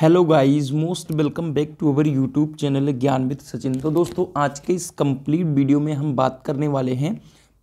hello guys most welcome back to our YouTube channel Gyan with Sachin तो दोस्तों आज के इस कंप्लीट वीडियो में हम बात करने वाले हैं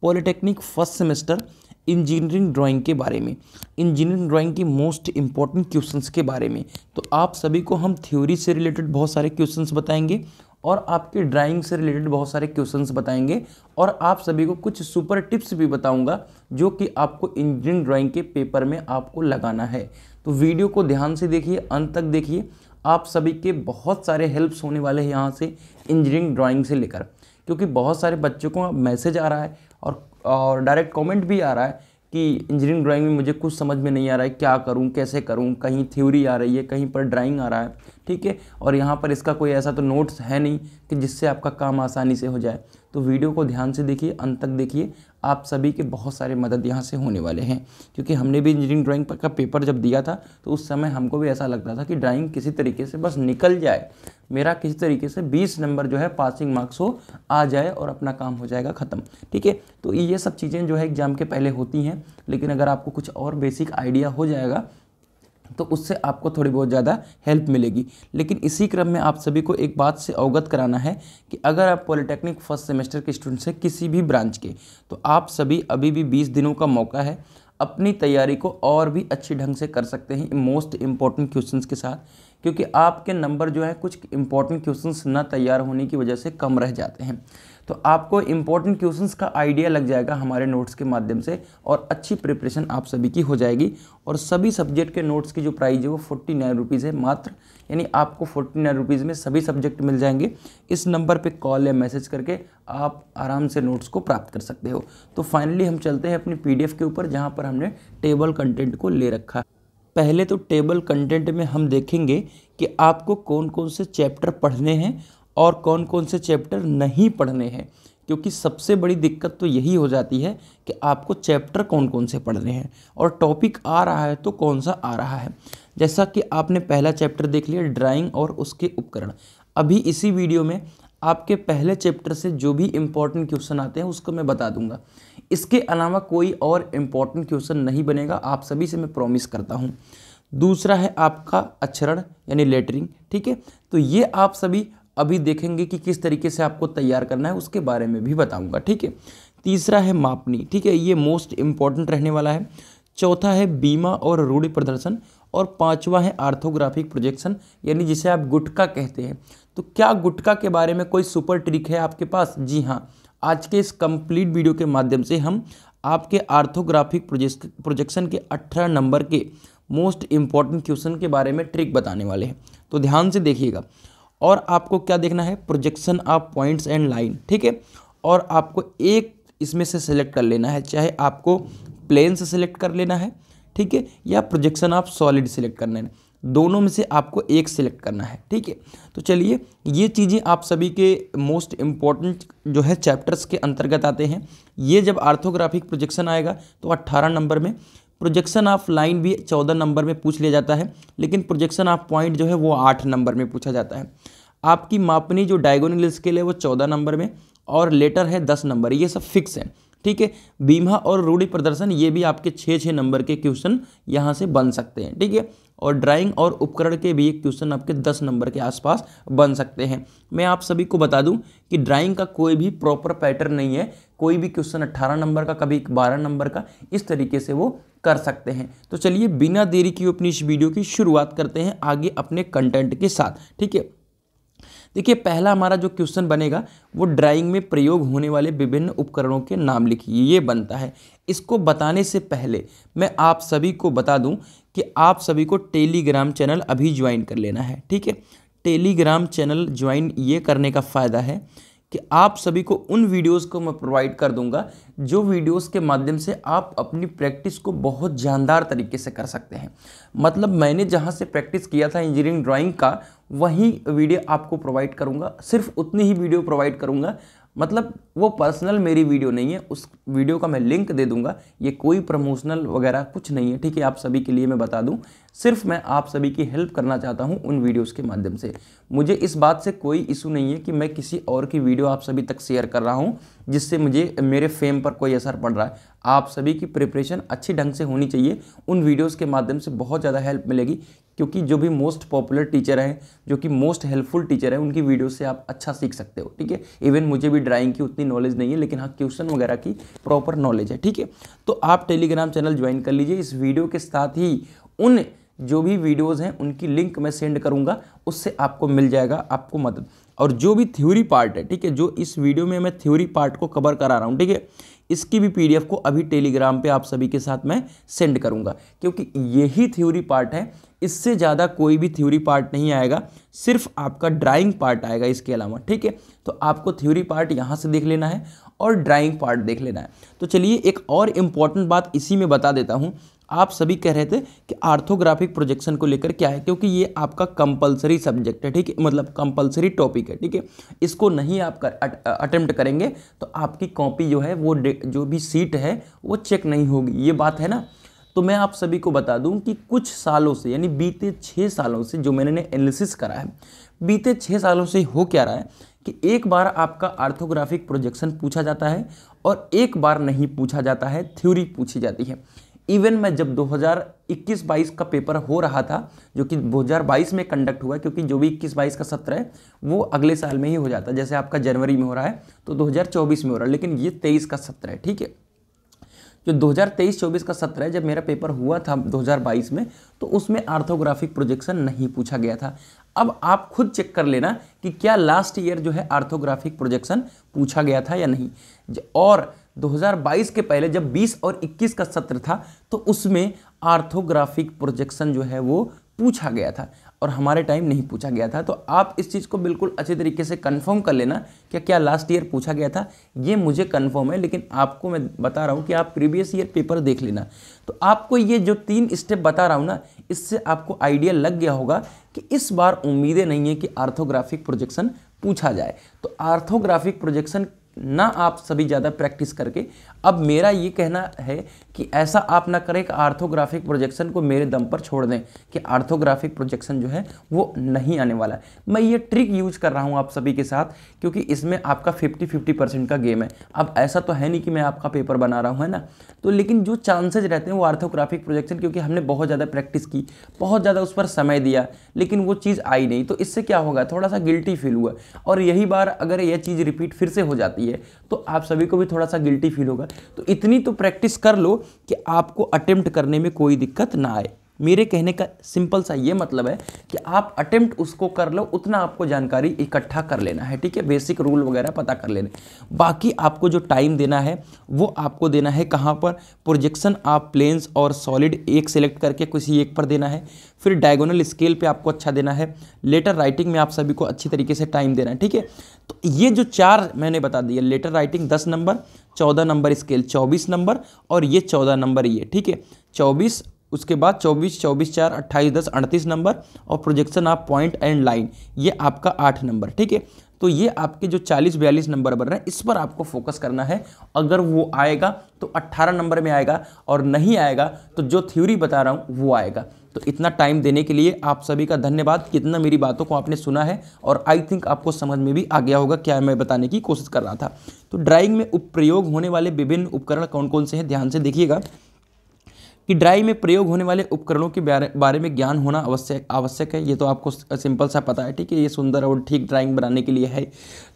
polytechnic first semester engineering drawing के बारे में इंजीनियरिंग ड्राइंग की मोस्ट इंपॉर्टेंट क्वेश्चंस के बारे में तो आप सभी को हम थ्योरी से रिलेटेड बहुत सारे क्वेश्चन बताएंगे और आपके ड्राइंग से रिलेटेड बहुत सारे क्वेश्चंस बताएंगे और आप सभी को कुछ सुपर टिप्स भी बताऊंगा जो कि आपको इंजीनियरिंग ड्राइंग के पेपर में आपको लगाना है तो वीडियो को ध्यान से देखिए अंत तक देखिए आप सभी के बहुत सारे हेल्प्स होने वाले हैं यहाँ से इंजीनियरिंग ड्राइंग से लेकर क्योंकि बहुत सारे बच्चों को मैसेज आ रहा है और और डायरेक्ट कमेंट भी आ रहा है कि इंजीनियरिंग ड्राइंग में मुझे कुछ समझ में नहीं आ रहा है क्या करूँ कैसे करूँ कहीं थ्योरी आ रही है कहीं पर ड्राइंग आ रहा है ठीक है और यहाँ पर इसका कोई ऐसा तो नोट्स है नहीं कि जिससे आपका काम आसानी से हो जाए तो वीडियो को ध्यान से देखिए अंत तक देखिए आप सभी के बहुत सारे मदद यहाँ से होने वाले हैं क्योंकि हमने भी इंजीनियरिंग ड्राइंग का पेपर जब दिया था तो उस समय हमको भी ऐसा लगता था कि ड्राइंग किसी तरीके से बस निकल जाए मेरा किसी तरीके से 20 नंबर जो है पासिंग मार्क्स हो आ जाए और अपना काम हो जाएगा ख़त्म ठीक है तो ये सब चीज़ें जो है एग्ज़ाम के पहले होती हैं लेकिन अगर आपको कुछ और बेसिक आइडिया हो जाएगा तो उससे आपको थोड़ी बहुत ज़्यादा हेल्प मिलेगी लेकिन इसी क्रम में आप सभी को एक बात से अवगत कराना है कि अगर आप पॉलिटेक्निक फर्स्ट सेमेस्टर के स्टूडेंट्स हैं किसी भी ब्रांच के तो आप सभी अभी भी बीस दिनों का मौका है अपनी तैयारी को और भी अच्छे ढंग से कर सकते हैं मोस्ट इम्पॉर्टेंट क्वेश्चन के साथ क्योंकि आपके नंबर जो है कुछ इम्पॉर्टेंट क्वेश्चन ना तैयार होने की वजह से कम रह जाते हैं तो आपको इंपॉर्टेंट क्वेश्चंस का आइडिया लग जाएगा हमारे नोट्स के माध्यम से और अच्छी प्रिपरेशन आप सभी की हो जाएगी और सभी सब्जेक्ट के नोट्स की जो प्राइस है वो फोर्टी नाइन रुपीज़ है मात्र यानी आपको फोर्टी नाइन रुपीज़ में सभी सब्जेक्ट मिल जाएंगे इस नंबर पर कॉल या मैसेज करके आप आराम से नोट्स को प्राप्त कर सकते हो तो फाइनली हम चलते हैं अपनी पी के ऊपर जहाँ पर हमने टेबल कंटेंट को ले रखा पहले तो टेबल कंटेंट में हम देखेंगे कि आपको कौन कौन से चैप्टर पढ़ने हैं और कौन कौन से चैप्टर नहीं पढ़ने हैं क्योंकि सबसे बड़ी दिक्कत तो यही हो जाती है कि आपको चैप्टर कौन कौन से पढ़ने हैं और टॉपिक आ रहा है तो कौन सा आ रहा है जैसा कि आपने पहला चैप्टर देख लिया ड्राइंग और उसके उपकरण अभी इसी वीडियो में आपके पहले चैप्टर से जो भी इम्पोर्टेंट क्वेश्चन आते हैं उसको मैं बता दूंगा इसके अलावा कोई और इम्पोर्टेंट क्वेश्चन नहीं बनेगा आप सभी से मैं प्रॉमिस करता हूँ दूसरा है आपका अक्षरण यानी लेटरिंग ठीक है तो ये आप सभी अभी देखेंगे कि किस तरीके से आपको तैयार करना है उसके बारे में भी बताऊंगा ठीक है तीसरा है मापनी ठीक है ये मोस्ट इम्पॉर्टेंट रहने वाला है चौथा है बीमा और रूढ़ी प्रदर्शन और पांचवा है आर्थोग्राफिक प्रोजेक्शन यानी जिसे आप गुटका कहते हैं तो क्या गुटका के बारे में कोई सुपर ट्रिक है आपके पास जी हाँ आज के इस कंप्लीट वीडियो के माध्यम से हम आपके आर्थोग्राफिक प्रोजेक्शन के अठारह नंबर के मोस्ट इम्पॉर्टेंट क्वेश्चन के बारे में ट्रिक बताने वाले हैं तो ध्यान से देखिएगा और आपको क्या देखना है projection of points and line ठीक है और आपको एक इसमें से सिलेक्ट कर लेना है चाहे आपको प्लेन से सिलेक्ट कर लेना है ठीक है या प्रोजेक्शन ऑफ सॉलिड सिलेक्ट करना है दोनों में से आपको एक सिलेक्ट करना है ठीक है तो चलिए ये चीज़ें आप सभी के मोस्ट इम्पॉर्टेंट जो है चैप्टर्स के अंतर्गत आते हैं ये जब आर्थोग्राफिक प्रोजेक्शन आएगा तो 18 नंबर में प्रोजेक्शन ऑफ लाइन भी चौदह नंबर में पूछ लिया जाता है लेकिन प्रोजेक्शन ऑफ पॉइंट जो है वो आठ नंबर में पूछा जाता है आपकी मापनी जो डायगोनल स्केल है वो चौदह नंबर में और लेटर है दस नंबर ये सब फिक्स है ठीक है बीमा और रूढ़ी प्रदर्शन ये भी आपके छः छः नंबर के क्वेश्चन यहाँ से बन सकते हैं ठीक है और ड्राइंग और उपकरण के भी क्वेश्चन आपके दस नंबर के आसपास बन सकते हैं मैं आप सभी को बता दूं कि ड्राइंग का कोई भी प्रॉपर पैटर्न नहीं है कोई भी क्वेश्चन 18 नंबर का कभी 12 नंबर का इस तरीके से वो कर सकते हैं तो चलिए बिना देरी किए अपनी इस वीडियो की शुरुआत करते हैं आगे अपने कंटेंट के साथ ठीक है देखिए पहला हमारा जो क्वेश्चन बनेगा वो ड्राइंग में प्रयोग होने वाले विभिन्न उपकरणों के नाम लिखिए ये बनता है इसको बताने से पहले मैं आप सभी को बता दूं कि आप सभी को टेलीग्राम चैनल अभी ज्वाइन कर लेना है ठीक है टेलीग्राम चैनल ज्वाइन ये करने का फ़ायदा है कि आप सभी को उन वीडियोस को मैं प्रोवाइड कर दूंगा जो वीडियोस के माध्यम से आप अपनी प्रैक्टिस को बहुत जानदार तरीके से कर सकते हैं मतलब मैंने जहां से प्रैक्टिस किया था इंजीनियरिंग ड्राइंग का वही वीडियो आपको प्रोवाइड करूंगा सिर्फ उतनी ही वीडियो प्रोवाइड करूंगा मतलब वो पर्सनल मेरी वीडियो नहीं है उस वीडियो का मैं लिंक दे दूंगा ये कोई प्रमोशनल वगैरह कुछ नहीं है ठीक है आप सभी के लिए मैं बता दूं सिर्फ मैं आप सभी की हेल्प करना चाहता हूं उन वीडियोस के माध्यम से मुझे इस बात से कोई इशू नहीं है कि मैं किसी और की वीडियो आप सभी तक शेयर कर रहा हूँ जिससे मुझे मेरे फेम पर कोई असर पड़ रहा है आप सभी की प्रिपरेशन अच्छी ढंग से होनी चाहिए उन वीडियोज़ के माध्यम से बहुत ज़्यादा हेल्प मिलेगी क्योंकि जो भी मोस्ट पॉपुलर टीचर हैं जो कि मोस्ट हेल्पफुल टीचर हैं उनकी वीडियो से आप अच्छा सीख सकते हो ठीक है इवन मुझे भी ड्राइंग की उतनी नॉलेज नहीं है लेकिन हाँ क्वेश्चन वगैरह की प्रॉपर नॉलेज है ठीक है तो आप टेलीग्राम चैनल ज्वाइन कर लीजिए इस वीडियो के साथ ही उन जो भी वीडियोज़ हैं उनकी लिंक मैं सेंड करूँगा उससे आपको मिल जाएगा आपको मदद और जो भी थ्योरी पार्ट है ठीक है जो इस वीडियो में मैं थ्योरी पार्ट को कवर करा रहा हूँ ठीक है इसकी भी पीडीएफ को अभी टेलीग्राम पे आप सभी के साथ मैं सेंड करूँगा क्योंकि यही थ्योरी पार्ट है इससे ज़्यादा कोई भी थ्योरी पार्ट नहीं आएगा सिर्फ आपका ड्राइंग पार्ट आएगा इसके अलावा ठीक है तो आपको थ्योरी पार्ट यहाँ से देख लेना है और ड्राइंग पार्ट देख लेना है तो चलिए एक और इम्पॉर्टेंट बात इसी में बता देता हूँ आप सभी कह रहे थे कि आर्थोग्राफिक प्रोजेक्शन को लेकर क्या है क्योंकि ये आपका कंपलसरी सब्जेक्ट है ठीक है मतलब कंपलसरी टॉपिक है ठीक है इसको नहीं आप कर, अटेम्प्ट करेंगे तो आपकी कॉपी जो है वो जो भी सीट है वो चेक नहीं होगी ये बात है ना तो मैं आप सभी को बता दूं कि कुछ सालों से यानी बीते छः सालों से जो मैंने एनालिसिस करा है बीते छः सालों से हो क्या रहा है कि एक बार आपका आर्थोग्राफिक प्रोजेक्शन पूछा जाता है और एक बार नहीं पूछा जाता है थ्योरी पूछी जाती है इवन मैं जब 2021-22 का पेपर हो रहा था जो कि 2022 में कंडक्ट हुआ क्योंकि जो भी 21-22 का सत्र है वो अगले साल में ही हो जाता है जैसे आपका जनवरी में हो रहा है तो 2024 में हो रहा है लेकिन ये 23 का सत्र है ठीक है जो 2023-24 का सत्र है जब मेरा पेपर हुआ था 2022 में तो उसमें आर्थोग्राफिक प्रोजेक्शन नहीं पूछा गया था अब आप खुद चेक कर लेना कि क्या लास्ट ईयर जो है आर्थोग्राफिक प्रोजेक्शन पूछा गया था या नहीं और 2022 के पहले जब 20 और 21 का सत्र था तो उसमें आर्थोग्राफिक प्रोजेक्शन जो है वो पूछा गया था और हमारे टाइम नहीं पूछा गया था तो आप इस चीज़ को बिल्कुल अच्छे तरीके से कंफर्म कर लेना कि क्या लास्ट ईयर पूछा गया था ये मुझे कंफर्म है लेकिन आपको मैं बता रहा हूँ कि आप प्रीवियस ईयर पेपर देख लेना तो आपको ये जो तीन स्टेप बता रहा हूँ ना इससे आपको आइडिया लग गया होगा कि इस बार उम्मीदें नहीं है कि आर्थोग्राफिक प्रोजेक्शन पूछा जाए तो आर्थोग्राफिक प्रोजेक्शन ना आप सभी ज़्यादा प्रैक्टिस करके अब मेरा ये कहना है कि ऐसा आप ना करें कि आर्थोग्राफिक प्रोजेक्शन को मेरे दम पर छोड़ दें कि आर्थोग्राफिक प्रोजेक्शन जो है वो नहीं आने वाला है मैं ये ट्रिक यूज कर रहा हूँ आप सभी के साथ क्योंकि इसमें आपका 50 50 परसेंट का गेम है अब ऐसा तो है नहीं कि मैं आपका पेपर बना रहा हूँ है ना तो लेकिन जो चांसेज रहते हैं वो आर्थोग्राफिक प्रोजेक्शन क्योंकि हमने बहुत ज़्यादा प्रैक्टिस की बहुत ज़्यादा उस पर समय दिया लेकिन वो चीज़ आई नहीं तो इससे क्या होगा थोड़ा सा गिल्टी फील हुआ और यही बार अगर यह चीज़ रिपीट फिर से हो जाती है की है तो आप सभी को भी थोड़ा सा गिल्टी फील होगा तो इतनी तो प्रैक्टिस कर लो कि आपको अटेम्प्ट करने में कोई दिक्कत ना आए मेरे कहने का सिंपल सा ये मतलब है कि आप अटेम्प्ट उसको कर लो उतना आपको जानकारी इकट्ठा कर लेना है ठीक है बेसिक रूल वगैरह पता कर लेने बाकी आपको जो टाइम देना है वो आपको देना है कहाँ पर प्रोजेक्शन आप प्लेन्स और सॉलिड एक सेलेक्ट करके किसी एक पर देना है फिर डायगोनल स्केल पे आपको अच्छा देना है लेटर राइटिंग में आप सभी को अच्छी तरीके से टाइम देना है ठीक है तो ये जो चार मैंने बता दिया लेटर राइटिंग दस नंबर चौदह नंबर स्केल चौबीस नंबर और ये चौदह नंबर ये ठीक है चौबीस उसके बाद 24 24 चार अट्ठाईस दस अड़तीस नंबर और projection of point and line ये आपका आठ नंबर ठीक है तो ये आपके जो 40 बयालीस नंबर बन रहे हैं इस पर आपको फोकस करना है अगर वो आएगा तो 18 नंबर में आएगा और नहीं आएगा तो जो थ्योरी बता रहा हूँ वो आएगा तो इतना टाइम देने के लिए आप सभी का धन्यवाद कितना मेरी बातों को आपने सुना है और आई थिंक आपको समझ में भी आ गया होगा क्या मैं बताने की कोशिश कर रहा था तो ड्राइंग में उपप्रयोग होने वाले विभिन्न उपकरण कौन कौन से हैं ध्यान से देखिएगा कि ड्राई में प्रयोग होने वाले उपकरणों के बारे में ज्ञान होना आवश्यक आवश्यक है ये तो आपको सिंपल सा पता है ठीक है ये सुंदर और ठीक ड्राइंग बनाने के लिए है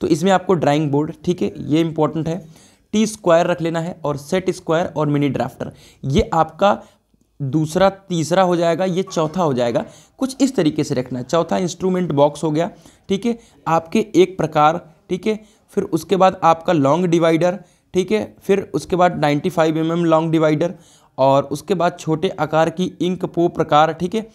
तो इसमें आपको ड्राइंग बोर्ड ठीक है ये इंपॉर्टेंट है टी स्क्वायर रख लेना है और सेट स्क्वायर और मिनी ड्राफ्टर ये आपका दूसरा तीसरा हो जाएगा ये चौथा हो जाएगा कुछ इस तरीके से रखना है चौथा इंस्ट्रूमेंट बॉक्स हो गया ठीक है आपके एक प्रकार ठीक है फिर उसके बाद आपका लॉन्ग डिवाइडर ठीक है फिर उसके बाद 95 फाइव mm लॉन्ग डिवाइडर और उसके बाद छोटे आकार की इंक पो प्रकार ठीक है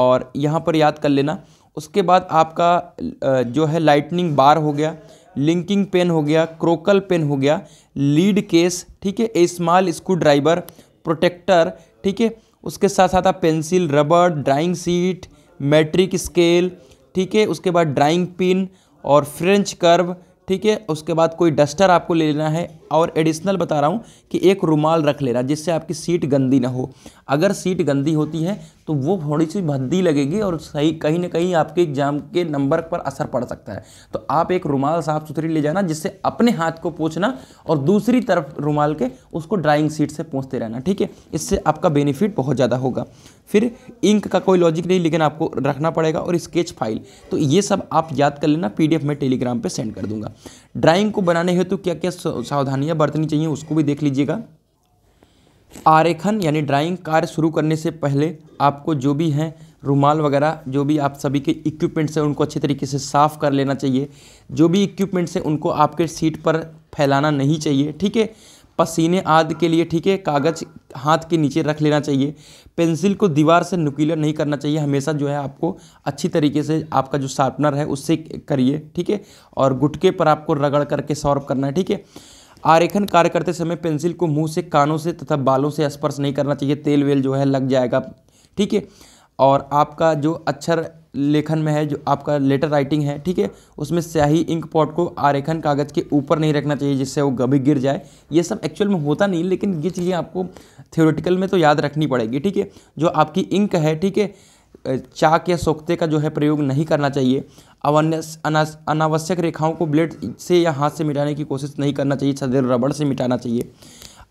और यहाँ पर याद कर लेना उसके बाद आपका जो है लाइटनिंग बार हो गया लिंकिंग पेन हो गया क्रोकल पेन हो गया लीड केस ठीक है स्मॉल स्क्रू ड्राइवर प्रोटेक्टर ठीक है उसके साथ साथ आप pencil rubber drawing sheet metric scale ठीक है उसके बाद ड्राइंग पिन और फ्रेंच कर्व ठीक है उसके बाद कोई डस्टर आपको ले लेना है और एडिशनल बता रहा हूँ कि एक रुमाल रख लेना जिससे आपकी सीट गंदी ना हो अगर सीट गंदी होती है तो वो थोड़ी सी भद्दी लगेगी और सही कहीं ना कहीं आपके एग्जाम के नंबर पर असर पड़ सकता है तो आप एक रुमाल साफ सुथरी ले जाना जिससे अपने हाथ को पोछना और दूसरी तरफ रुमाल के उसको ड्राइंग सीट से पोंछते रहना ठीक है इससे आपका बेनिफिट बहुत ज़्यादा होगा फिर इंक का कोई लॉजिक नहीं लेकिन आपको रखना पड़ेगा और स्केच फाइल तो ये सब आप याद कर लेना एफ में टेलीग्राम पर सेंड कर दूंगा ड्राइंग को बनाने हेतु क्या क्या सावधानियाँ बरतनी चाहिए उसको भी देख लीजिएगा आरेखन यानी ड्राइंग कार्य शुरू करने से पहले आपको जो भी हैं रुमाल वगैरह जो भी आप सभी के इक्विपमेंट्स हैं उनको अच्छे तरीके से साफ़ कर लेना चाहिए जो भी इक्विपमेंट्स हैं उनको आपके सीट पर फैलाना नहीं चाहिए ठीक है पसीने आदि के लिए ठीक है कागज़ हाथ के नीचे रख लेना चाहिए पेंसिल को दीवार से नुकीला नहीं करना चाहिए हमेशा जो है आपको अच्छी तरीके से आपका जो शार्पनर है उससे करिए ठीक है और गुटके पर आपको रगड़ करके सॉर्व करना है ठीक है आरेखन कार्य करते समय पेंसिल को मुंह से कानों से तथा बालों से स्पर्श नहीं करना चाहिए तेल वेल जो है लग जाएगा ठीक है और आपका जो अक्षर अच्छा लेखन में है जो आपका लेटर राइटिंग है ठीक है उसमें स्याही इंक पॉट को आरेखन कागज़ के ऊपर नहीं रखना चाहिए जिससे वो गभी गिर जाए ये सब एक्चुअल में होता नहीं लेकिन ये चीज़ें आपको थियोरेटिकल में तो याद रखनी पड़ेगी ठीक है जो आपकी इंक है ठीक है चाक या सोखते का जो है प्रयोग नहीं करना चाहिए अवन्य अनावश्यक रेखाओं को ब्लेड से या हाथ से मिटाने की कोशिश नहीं करना चाहिए सदैव रबड़ से मिटाना चाहिए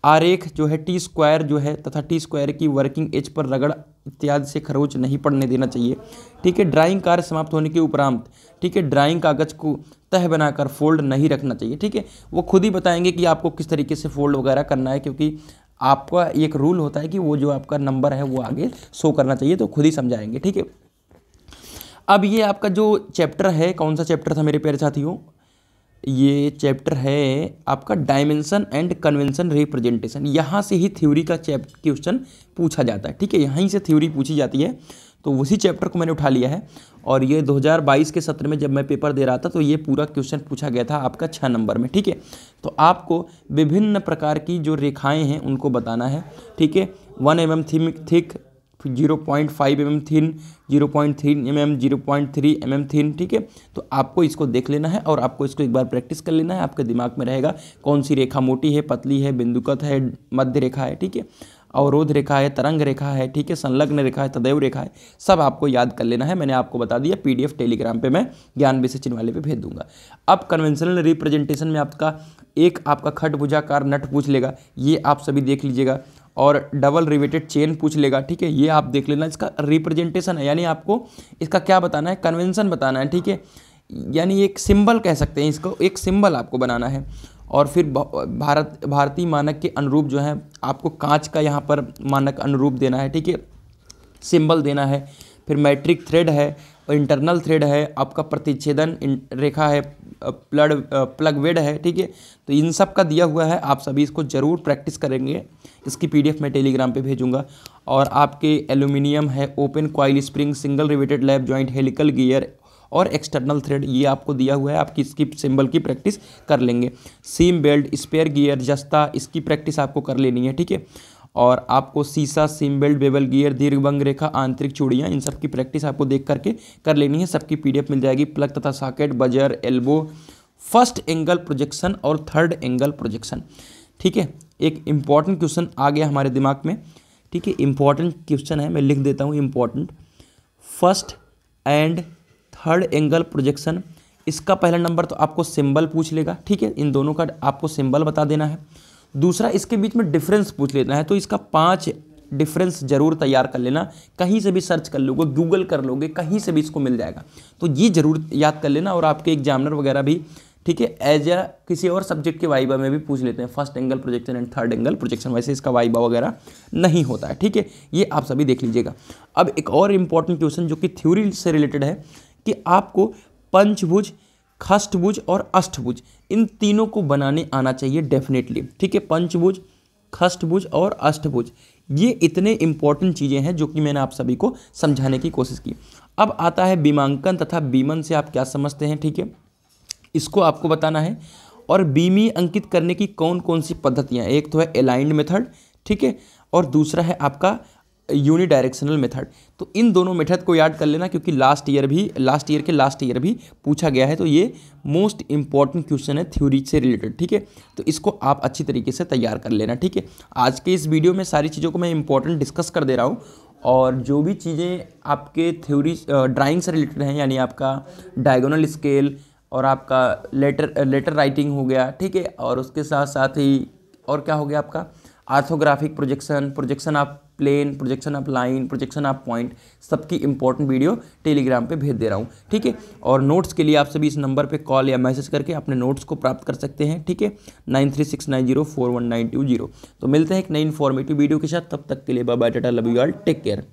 आरेख जो है टी स्क्वायर जो है तथा टी स्क्वायर की वर्किंग एज पर रगड़ इत्यादि से खरोच नहीं पड़ने देना चाहिए ठीक है ड्राइंग कार्य समाप्त होने के उपरांत ठीक है ड्राइंग कागज को तह बनाकर फोल्ड नहीं रखना चाहिए ठीक है वो खुद ही बताएंगे कि आपको किस तरीके से फोल्ड वगैरह करना है क्योंकि आपका एक रूल होता है कि वो जो आपका नंबर है वो आगे शो करना चाहिए तो खुद ही समझाएंगे ठीक है अब ये आपका जो चैप्टर है कौन सा चैप्टर था मेरे प्यारे साथियों ये चैप्टर है आपका डायमेंशन एंड कन्वेंशन रिप्रेजेंटेशन यहाँ से ही थ्योरी का चैप क्वेश्चन पूछा जाता है ठीक है यहीं से थ्योरी पूछी जाती है तो उसी चैप्टर को मैंने उठा लिया है और ये 2022 के सत्र में जब मैं पेपर दे रहा था तो ये पूरा क्वेश्चन पूछा गया था आपका छः नंबर में ठीक है तो आपको विभिन्न प्रकार की जो रेखाएं हैं उनको बताना है ठीक है one M M thick zero point five M M thin zero point three M M zero point three M M thin ठीक है तो आपको इसको देख लेना है और आपको इसको एक बार प्रैक्टिस कर लेना है आपके दिमाग में रहेगा कौन सी रेखा मोटी है पतली है बिंदुकत है मध्य रेखा है ठीक है अवरोध रेखा है तरंग रेखा है ठीक है संलग्न रेखा है तदैव रेखा है सब आपको याद कर लेना है मैंने आपको बता दिया पीडीएफ टेलीग्राम पे मैं ज्ञान चिन्ह वाले पे भेज दूंगा अब कन्वेंशनल रिप्रेजेंटेशन में आपका एक आपका खटभुजाकार नट पूछ लेगा ये आप सभी देख लीजिएगा और डबल रिवेटेड चेन पूछ लेगा ठीक है ये आप देख लेना इसका रिप्रेजेंटेशन है यानी आपको इसका क्या बताना है कन्वेंशन बताना है ठीक है यानी एक सिंबल कह सकते हैं इसको एक सिंबल आपको बनाना है और फिर भारत भारतीय मानक के अनुरूप जो है आपको कांच का यहाँ पर मानक अनुरूप देना है ठीक है सिंबल देना है फिर मैट्रिक थ्रेड है और इंटरनल थ्रेड है आपका प्रतिच्छेदन रेखा है प्लड प्लग वेड है ठीक है तो इन सब का दिया हुआ है आप सभी इसको ज़रूर प्रैक्टिस करेंगे इसकी पीडीएफ मैं टेलीग्राम पे भेजूंगा और आपके एल्यूमिनियम है open coil spring single riveted lap joint helical gear और एक्सटर्नल थ्रेड ये आपको दिया हुआ है आप इसकी सिंबल की प्रैक्टिस कर लेंगे सीम बेल्ट स्पेयर गियर जस्ता इसकी प्रैक्टिस आपको कर लेनी है ठीक है और आपको सीसा सीम बेल्ट बेबल गियर दीर्घभंग रेखा आंतरिक चूड़ियाँ इन सब की प्रैक्टिस आपको देख करके कर लेनी है सबकी पी मिल जाएगी प्लग तथा socket buzzer elbow first angle projection और थर्ड एंगल प्रोजेक्शन ठीक है एक इम्पॉर्टेंट क्वेश्चन आ गया हमारे दिमाग में ठीक है इम्पॉर्टेंट क्वेश्चन है मैं लिख देता हूँ important first and third angle projection इसका पहला नंबर तो आपको सिंबल पूछ लेगा ठीक है इन दोनों का आपको सिंबल बता देना है दूसरा इसके बीच में डिफरेंस पूछ लेना है तो इसका पाँच डिफरेंस जरूर तैयार कर लेना कहीं से भी सर्च कर लोगे गूगल कर लोगे कहीं से भी इसको मिल जाएगा तो ये जरूर याद कर लेना और आपके एग्जामिनर वगैरह भी ठीक है एज या किसी और सब्जेक्ट के वाइबा में भी पूछ लेते हैं first angle projection and third angle projection वैसे इसका वाइबा वगैरह नहीं होता है ठीक है ये आप सभी देख लीजिएगा अब एक और इंपॉर्टेंट क्वेश्चन जो कि थ्योरी से रिलेटेड है कि आपको पंचभुज खष्टभुज और अष्टभुज इन तीनों को बनाने आना चाहिए डेफिनेटली ठीक है पंचभुज खष्टभुज और अष्टभुज ये इतने इंपॉर्टेंट चीज़ें हैं जो कि मैंने आप सभी को समझाने की कोशिश की अब आता है बीमांकन तथा बीमन से आप क्या समझते हैं ठीक है इसको आपको बताना है और बीमी अंकित करने की कौन कौन सी पद्धतियाँ एक तो है अलाइंड मेथड ठीक है और दूसरा है आपका यूनी डायरेक्शनल मेथड तो इन दोनों मेथड को याद कर लेना क्योंकि लास्ट ईयर भी लास्ट ईयर के लास्ट ईयर भी पूछा गया है तो ये मोस्ट इंपॉर्टेंट क्वेश्चन है थ्योरी से रिलेटेड ठीक है तो इसको आप अच्छी तरीके से तैयार कर लेना ठीक है आज के इस वीडियो में सारी चीज़ों को मैं इंपॉर्टेंट डिस्कस कर दे रहा हूँ और जो भी चीज़ें आपके थ्योरी ड्राइंग से रिलेटेड हैं यानी आपका डायगोनल स्केल और आपका लेटर लेटर राइटिंग हो गया ठीक है और उसके साथ साथ ही और क्या हो गया आपका आर्थोग्राफिक प्रोजेक्शन प्रोजेक्शन आप plane projection of line projection of point सबकी इंपॉर्टेंट वीडियो टेलीग्राम पे भेज दे रहा हूँ ठीक है और नोट्स के लिए आप सभी इस नंबर पे कॉल या मैसेज करके अपने नोट्स को प्राप्त कर सकते हैं ठीक है nine three six nine zero four one nine two zero तो मिलते हैं एक नई इन्फॉर्मेटिव वीडियो के साथ तब तक के लिए bye tata love you all take care